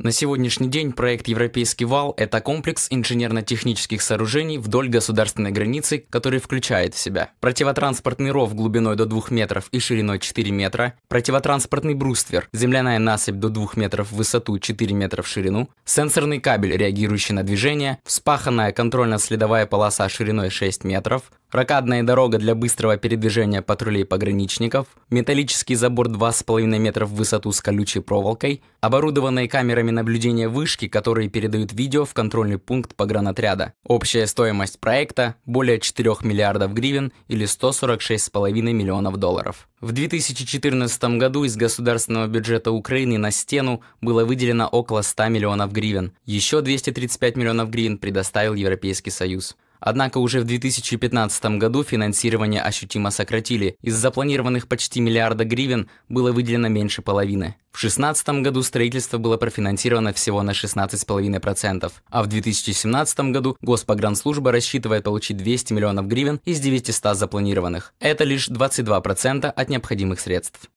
На сегодняшний день проект «Европейский вал» — это комплекс инженерно-технических сооружений вдоль государственной границы, который включает в себя противотранспортный ров глубиной до 2 метров и шириной 4 метра, противотранспортный бруствер, земляная насыпь до 2 метров в высоту, 4 метра в ширину, сенсорный кабель, реагирующий на движение, вспаханная контрольно-следовая полоса шириной 6 метров, Ракадная дорога для быстрого передвижения патрулей пограничников, металлический забор 2,5 метра в высоту с колючей проволокой, оборудованные камерами наблюдения вышки, которые передают видео в контрольный пункт погранотряда. Общая стоимость проекта – более 4 миллиардов гривен или 146,5 миллионов долларов. В 2014 году из государственного бюджета Украины на стену было выделено около 100 миллионов гривен. Еще 235 миллионов гривен предоставил Европейский Союз. Однако уже в 2015 году финансирование ощутимо сократили. Из запланированных почти миллиарда гривен было выделено меньше половины. В 2016 году строительство было профинансировано всего на 16,5%, а в 2017 году Госпогранслужба рассчитывает получить 200 миллионов гривен из 900 запланированных. Это лишь 22% от необходимых средств.